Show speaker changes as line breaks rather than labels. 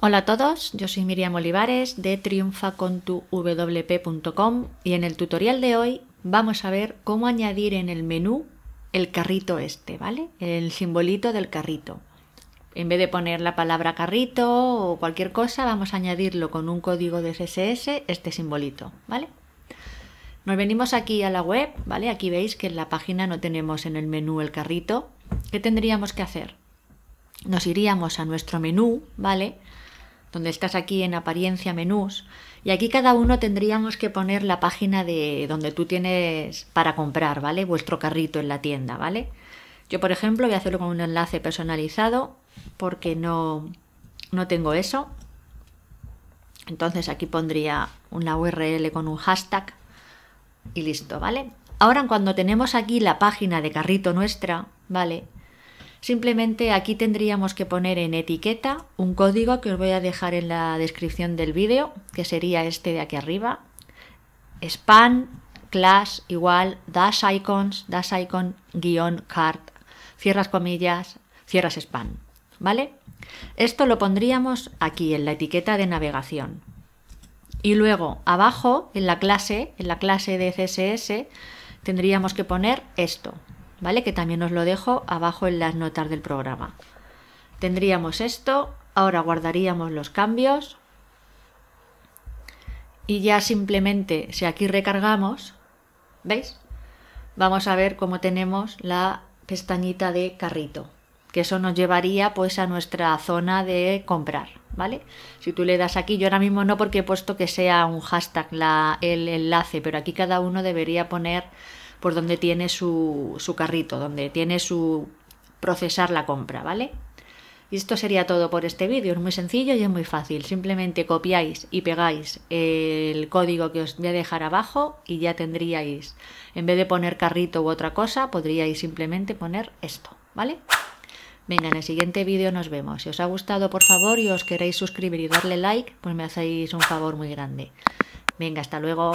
Hola a todos, yo soy Miriam Olivares de triunfacontuwp.com y en el tutorial de hoy vamos a ver cómo añadir en el menú el carrito este, ¿vale? El simbolito del carrito. En vez de poner la palabra carrito o cualquier cosa, vamos a añadirlo con un código de CSS este simbolito, ¿vale? Nos venimos aquí a la web, ¿vale? Aquí veis que en la página no tenemos en el menú el carrito. ¿Qué tendríamos que hacer? Nos iríamos a nuestro menú, ¿vale? donde estás aquí en apariencia menús, y aquí cada uno tendríamos que poner la página de donde tú tienes para comprar, ¿vale? Vuestro carrito en la tienda, ¿vale? Yo, por ejemplo, voy a hacerlo con un enlace personalizado porque no, no tengo eso. Entonces aquí pondría una URL con un hashtag y listo, ¿vale? Ahora cuando tenemos aquí la página de carrito nuestra, ¿vale? Simplemente aquí tendríamos que poner en etiqueta un código que os voy a dejar en la descripción del vídeo, que sería este de aquí arriba. Span class igual dash icons, dash icon guión card, cierras comillas, cierras span, ¿vale? Esto lo pondríamos aquí en la etiqueta de navegación. Y luego abajo en la clase, en la clase de CSS, tendríamos que poner esto, que también os lo dejo abajo en las notas del programa. Tendríamos esto, ahora guardaríamos los cambios y ya simplemente si aquí recargamos, ¿veis? Vamos a ver cómo tenemos la pestañita de carrito, que eso nos llevaría pues a nuestra zona de comprar, ¿vale? Si tú le das aquí, yo ahora mismo no porque he puesto que sea un hashtag la, el enlace, pero aquí cada uno debería poner por donde tiene su, carrito, donde tiene su procesar la compra, ¿vale? Y esto sería todo por este vídeo, es muy sencillo y es muy fácil, simplemente copiáis y pegáis el código que os voy a dejar abajo y ya tendríais, en vez de poner carrito u otra cosa, podríais simplemente poner esto, ¿vale? Venga, en el siguiente vídeo nos vemos. Si os ha gustado, por favor, y os queréis suscribir y darle like, pues me hacéis un favor muy grande. Venga, hasta luego.